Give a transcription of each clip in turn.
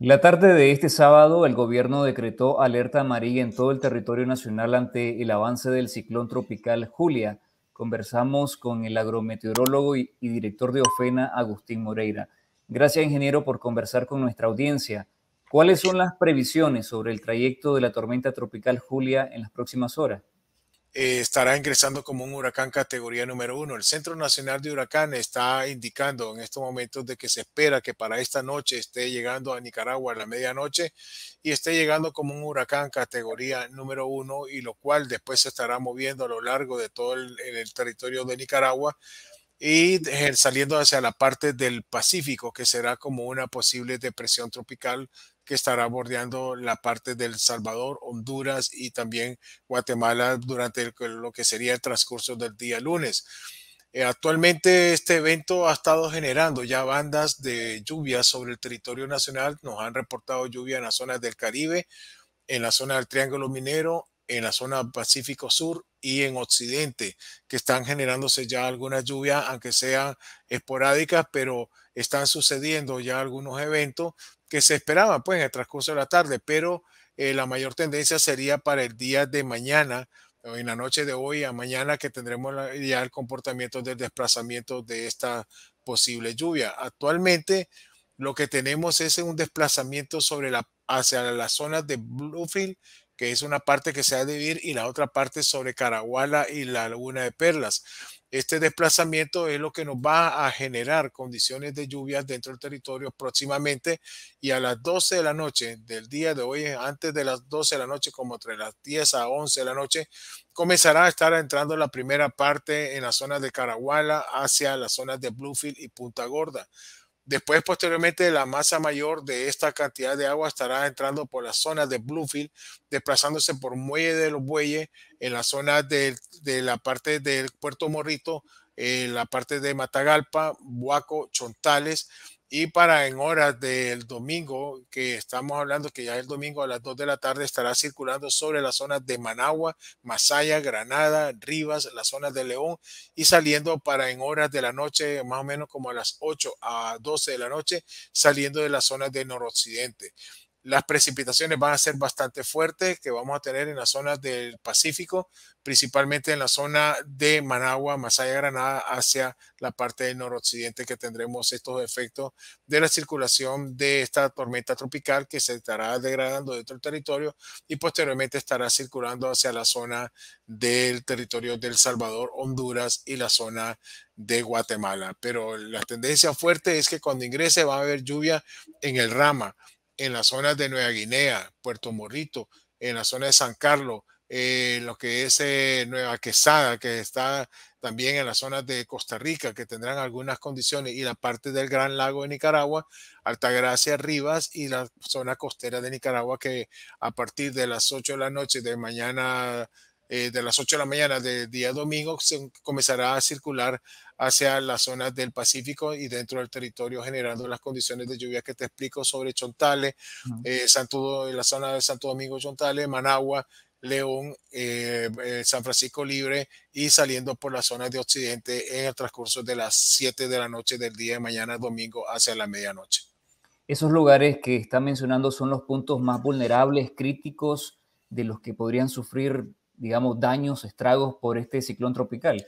La tarde de este sábado, el gobierno decretó alerta amarilla en todo el territorio nacional ante el avance del ciclón tropical Julia. Conversamos con el agrometeorólogo y, director de Ofena, Agustín Moreira. Gracias, ingeniero, por conversar con nuestra audiencia. ¿Cuáles son las previsiones sobre el trayecto de la tormenta tropical Julia en las próximas horas? Eh, estará ingresando como un huracán categoría número uno. El Centro Nacional de Huracanes está indicando en estos momentos de que se espera que para esta noche esté llegando a Nicaragua a la medianoche y esté llegando como un huracán categoría número uno y lo cual después se estará moviendo a lo largo de todo el, el territorio de Nicaragua y eh, saliendo hacia la parte del Pacífico, que será como una posible depresión tropical que estará bordeando la parte del Salvador, Honduras y también Guatemala durante lo que sería el transcurso del día lunes. Eh, actualmente este evento ha estado generando ya bandas de lluvia sobre el territorio nacional. Nos han reportado lluvia en las zonas del Caribe, en la zona del Triángulo Minero, en la zona Pacífico Sur y en Occidente, que están generándose ya algunas lluvias, aunque sean esporádicas, pero están sucediendo ya algunos eventos que se esperaban pues en el transcurso de la tarde, pero eh, la mayor tendencia sería para el día de mañana, en la noche de hoy a mañana que tendremos ya el comportamiento del desplazamiento de esta posible lluvia. Actualmente lo que tenemos es un desplazamiento sobre la, hacia las zonas de Bluefield que es una parte que se ha de vivir, y la otra parte sobre Caraguala y la Laguna de Perlas. Este desplazamiento es lo que nos va a generar condiciones de lluvias dentro del territorio próximamente y a las 12 de la noche del día de hoy, antes de las 12 de la noche, como entre las 10 a 11 de la noche, comenzará a estar entrando la primera parte en la zona de Caraguala hacia las zonas de Bluefield y Punta Gorda. Después, posteriormente, la masa mayor de esta cantidad de agua estará entrando por la zona de Bluefield, desplazándose por Muelle de los Bueyes, en la zona de, de la parte del Puerto Morrito, en la parte de Matagalpa, Buaco, Chontales, y para en horas del domingo, que estamos hablando que ya el domingo a las 2 de la tarde estará circulando sobre las zonas de Managua, Masaya, Granada, Rivas, las zonas de León y saliendo para en horas de la noche, más o menos como a las 8 a 12 de la noche, saliendo de las zonas del noroccidente las precipitaciones van a ser bastante fuertes que vamos a tener en las zonas del Pacífico, principalmente en la zona de Managua, Masaya, Granada, hacia la parte del noroccidente que tendremos estos efectos de la circulación de esta tormenta tropical que se estará degradando dentro del territorio y posteriormente estará circulando hacia la zona del territorio del Salvador, Honduras y la zona de Guatemala. Pero la tendencia fuerte es que cuando ingrese va a haber lluvia en el Rama en las zonas de Nueva Guinea, Puerto Morrito, en la zona de San Carlos, eh, lo que es eh, Nueva Quesada, que está también en las zonas de Costa Rica, que tendrán algunas condiciones, y la parte del Gran Lago de Nicaragua, Altagracia, Rivas y la zona costera de Nicaragua, que a partir de las 8 de la noche de mañana eh, de las 8 de la mañana del día domingo comenzará a circular hacia las zonas del Pacífico y dentro del territorio generando las condiciones de lluvia que te explico sobre Chontale, eh, Santo, la zona de Santo Domingo Chontale, Managua, León, eh, San Francisco Libre y saliendo por las zonas de Occidente en el transcurso de las 7 de la noche del día de mañana domingo hacia la medianoche. Esos lugares que está mencionando son los puntos más vulnerables, críticos, de los que podrían sufrir digamos, daños, estragos por este ciclón tropical?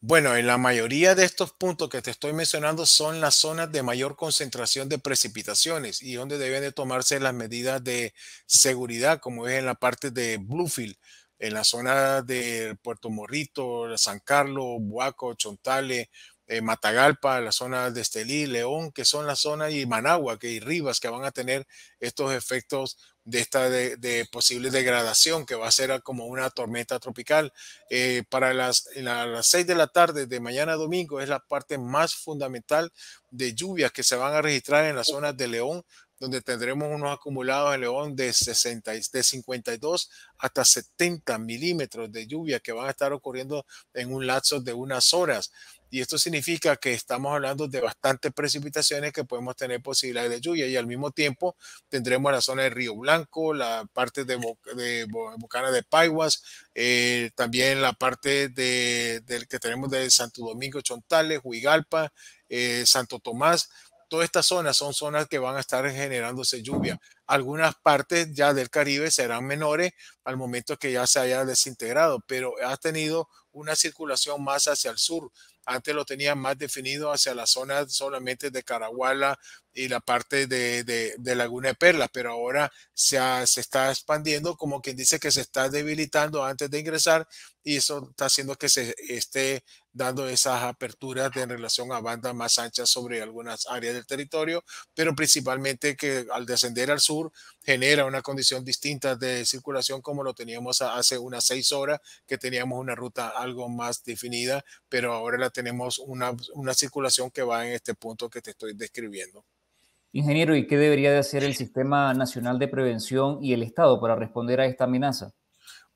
Bueno, en la mayoría de estos puntos que te estoy mencionando son las zonas de mayor concentración de precipitaciones y donde deben de tomarse las medidas de seguridad, como es en la parte de Bluefield, en la zona de Puerto Morrito, San Carlos, Buaco, Chontales, eh, Matagalpa, la zona de Estelí, León, que son las zonas, y Managua, que y Rivas, que van a tener estos efectos de esta de, posible degradación que va a ser como una tormenta tropical. Eh, para las, a las 6 de la tarde de mañana a domingo es la parte más fundamental de lluvias que se van a registrar en las zonas de León, donde tendremos unos acumulados en León de, 60, de 52 hasta 70 milímetros de lluvia que van a estar ocurriendo en un lapso de unas horas. Y esto significa que estamos hablando de bastantes precipitaciones que podemos tener posibilidades de lluvia y al mismo tiempo tendremos la zona de Río Blanco, la parte de, de Bocana de Paiguas, eh, también la parte del que tenemos de Santo Domingo, Chontales, Huigalpa, eh, Santo Tomás todas estas zonas son zonas que van a estar generándose lluvia. Algunas partes ya del Caribe serán menores al momento que ya se haya desintegrado, pero ha tenido una circulación más hacia el sur. Antes lo tenía más definido hacia la zona solamente de Caraguala, y la parte de, de, Laguna de Perlas, pero ahora se, se está expandiendo, como quien dice que se está debilitando antes de ingresar y eso está haciendo que se esté dando esas aperturas en relación a bandas más anchas sobre algunas áreas del territorio, pero principalmente que al descender al sur genera una condición distinta de circulación como lo teníamos hace unas seis horas, que teníamos una ruta algo más definida, pero ahora la tenemos una, una circulación que va en este punto que te estoy describiendo. Ingeniero, ¿y qué debería de hacer el Sistema Nacional de Prevención y el Estado para responder a esta amenaza?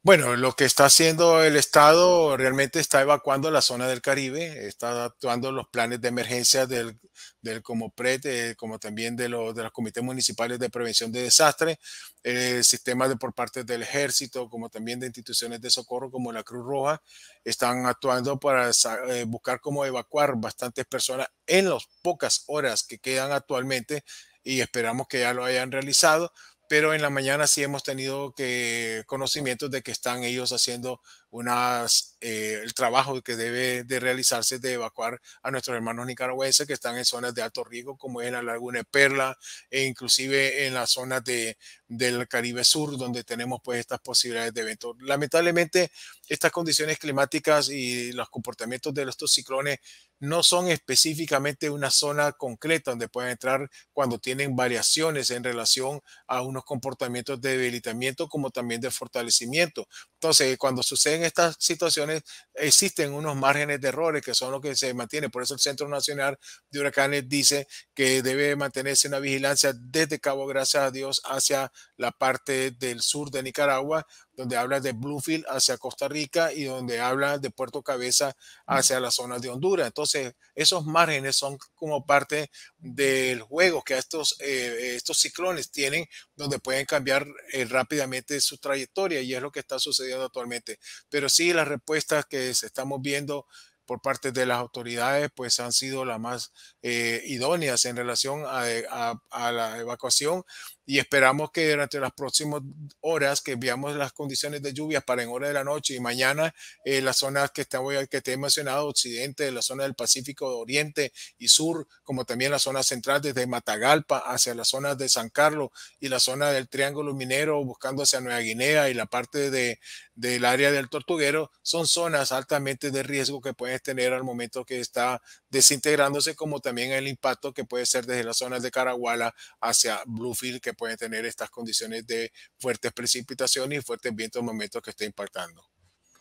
Bueno, lo que está haciendo el Estado realmente está evacuando la zona del Caribe, está actuando los planes de emergencia del, del Comopred, eh, como también de, los comités municipales de prevención de desastres, eh, sistemas de, por parte del ejército, como también de instituciones de socorro como la Cruz Roja, están actuando para eh, buscar cómo evacuar bastantes personas en las pocas horas que quedan actualmente y esperamos que ya lo hayan realizado pero en la mañana sí hemos tenido que, conocimientos de que están ellos haciendo unas, eh, el trabajo que debe de realizarse de evacuar a nuestros hermanos nicaragüenses que están en zonas de alto riesgo, como es la Laguna de Perla, e inclusive en las zonas de, del Caribe Sur, donde tenemos pues estas posibilidades de eventos. Lamentablemente, estas condiciones climáticas y los comportamientos de estos ciclones no son específicamente una zona concreta donde pueden entrar cuando tienen variaciones en relación a unos comportamientos de debilitamiento como también de fortalecimiento. Entonces, cuando suceden en estas situaciones existen unos márgenes de errores que son los que se mantienen. Por eso el Centro Nacional de Huracanes dice que debe mantenerse una vigilancia desde Cabo Gracias a Dios hacia la parte del sur de Nicaragua donde habla de Bluefield hacia Costa Rica y donde habla de Puerto Cabeza hacia las zonas de Honduras. Entonces, esos márgenes son como parte del juego que estos, eh, estos ciclones tienen, donde pueden cambiar eh, rápidamente su trayectoria y es lo que está sucediendo actualmente. Pero sí, las respuestas que estamos viendo por parte de las autoridades pues han sido las más eh, idóneas en relación a la evacuación y esperamos que durante las próximas horas que veamos las condiciones de lluvias para en hora de la noche y mañana eh, las zonas que, que te he mencionado, occidente, la zona del Pacífico Oriente y Sur, como también la zona central desde Matagalpa hacia las zonas de San Carlos y la zona del Triángulo Minero buscando hacia Nueva Guinea y la parte de, del área del Tortuguero, son zonas altamente de riesgo que puedes tener al momento que está desintegrándose, como también el impacto que puede ser desde las zonas de Caraguala hacia Bluefield, que pueden tener estas condiciones de fuertes precipitaciones y fuertes vientos momentos que esté impactando.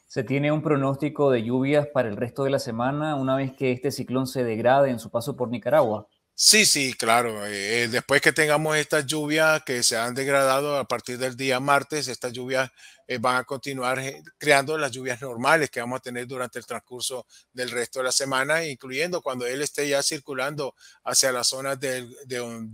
¿Se tiene un pronóstico de lluvias para el resto de la semana una vez que este ciclón se degrade en su paso por Nicaragua? Sí, sí, claro. Eh, después que tengamos estas lluvias que se han degradado a partir del día martes, estas lluvias va eh, van a continuar eh, creando las lluvias normales que vamos a tener durante el transcurso del resto de la semana, incluyendo cuando él esté ya circulando hacia las zonas de,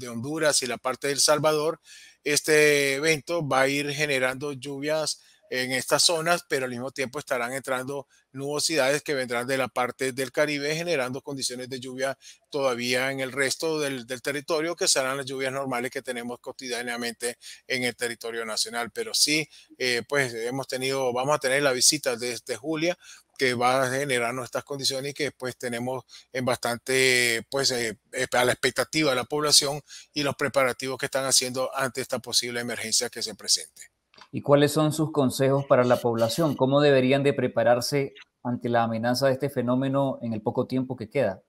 Honduras y la parte del Salvador, este evento va a ir generando lluvias en estas zonas, pero al mismo tiempo estarán entrando nubosidades que vendrán de la parte del Caribe, generando condiciones de lluvia todavía en el resto del, del territorio, que serán las lluvias normales que tenemos cotidianamente en el territorio nacional. Pero sí, eh, pues hemos tenido, vamos a tener la visita desde Julia, que va a generar nuestras condiciones y que después pues, tenemos en bastante, pues, eh, eh, a la expectativa de la población y los preparativos que están haciendo ante esta posible emergencia que se presente. ¿Y cuáles son sus consejos para la población? ¿Cómo deberían de prepararse ante la amenaza de este fenómeno en el poco tiempo que queda?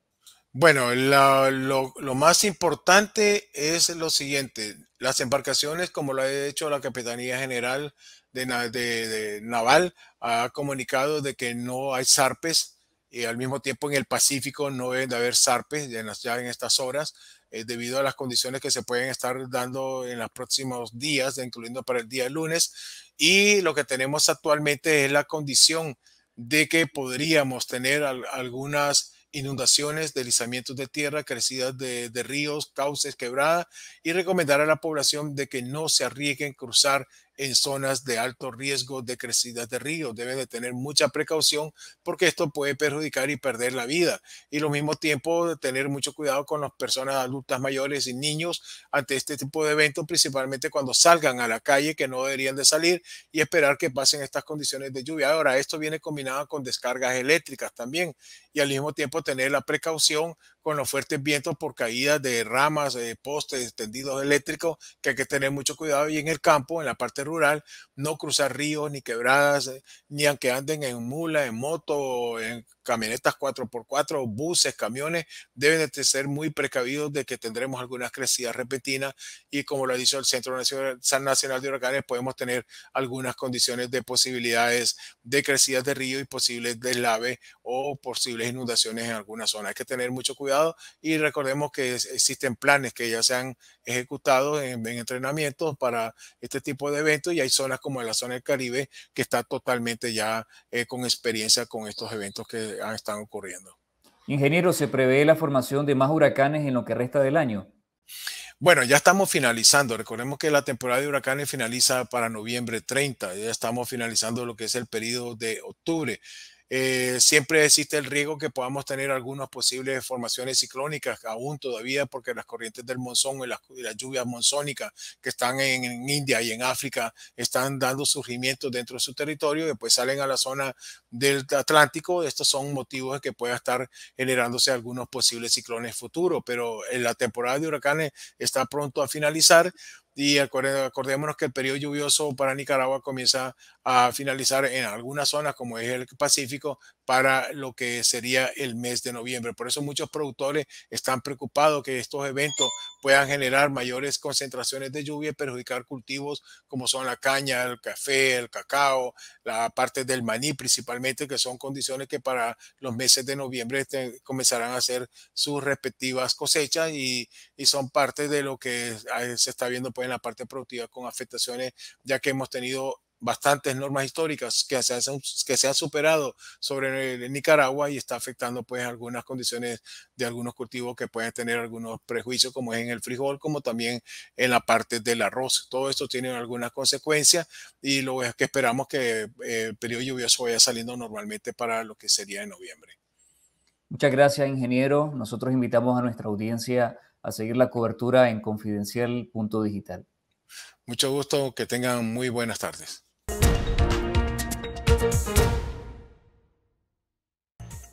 Bueno, lo, más importante es lo siguiente. Las embarcaciones, como lo ha hecho la Capitanía General de, Naval, ha comunicado de que no hay zarpes y al mismo tiempo en el Pacífico no deben de haber zarpes ya en estas horas. Eh, debido a las condiciones que se pueden estar dando en los próximos días, incluyendo para el día lunes. Y lo que tenemos actualmente es la condición de que podríamos tener algunas inundaciones, deslizamientos de tierra, crecidas de, ríos, cauces, quebradas y recomendar a la población de que no se arriesguen a cruzar en zonas de alto riesgo de crecidas de ríos, Deben de tener mucha precaución porque esto puede perjudicar y perder la vida. Y lo mismo tiempo tener mucho cuidado con las personas adultas mayores y niños ante este tipo de eventos, principalmente cuando salgan a la calle que no deberían de salir y esperar que pasen estas condiciones de lluvia. Ahora, esto viene combinado con descargas eléctricas también y al mismo tiempo tener la precaución con los fuertes vientos por caídas de ramas, de eh, postes, tendidos eléctricos, que hay que tener mucho cuidado y en el campo, en la parte rural, no cruzar ríos ni quebradas, eh, ni aunque anden en mula, en moto, en camionetas 4x4, buses, camiones, deben de ser muy precavidos de que tendremos algunas crecidas repentinas y como lo ha dicho el Centro Nacional de Huracanes, podemos tener algunas condiciones de posibilidades de crecidas de río y posibles deslaves o posibles inundaciones en alguna zona. Hay que tener mucho cuidado y recordemos que existen planes que ya se han ejecutado en, en entrenamientos para este tipo de eventos y hay zonas como la zona del Caribe que está totalmente ya eh, con experiencia con estos eventos que están ocurriendo. Ingeniero, ¿se prevé la formación de más huracanes en lo que resta del año? Bueno, ya estamos finalizando. Recordemos que la temporada de huracanes finaliza para noviembre 30. Ya estamos finalizando lo que es el periodo de octubre. Eh, siempre existe el riesgo que podamos tener algunas posibles formaciones ciclónicas, aún todavía porque las corrientes del monzón y las, lluvias monzónicas que están en, India y en África están dando surgimiento dentro de su territorio y después salen a la zona del Atlántico. Estos son motivos que pueda estar generándose algunos posibles ciclones futuros, pero eh, la temporada de huracanes está pronto a finalizar y acordémonos que el periodo lluvioso para Nicaragua comienza a finalizar en algunas zonas como es el Pacífico, para lo que sería el mes de noviembre. Por eso muchos productores están preocupados que estos eventos puedan generar mayores concentraciones de lluvia y perjudicar cultivos como son la caña, el café, el cacao, la parte del maní principalmente, que son condiciones que para los meses de noviembre comenzarán a hacer sus respectivas cosechas y, son parte de lo que eh, se está viendo pues en la parte productiva con afectaciones, ya que hemos tenido bastantes normas históricas que se, han, que se superado sobre Nicaragua y está afectando pues algunas condiciones de algunos cultivos que pueden tener algunos prejuicios como es en el frijol como también en la parte del arroz. Todo esto tiene algunas consecuencias y lo que esperamos que eh, el periodo lluvioso vaya saliendo normalmente para lo que sería en noviembre. Muchas gracias ingeniero. Nosotros invitamos a nuestra audiencia a seguir la cobertura en confidencial.digital. Mucho gusto, que tengan muy buenas tardes.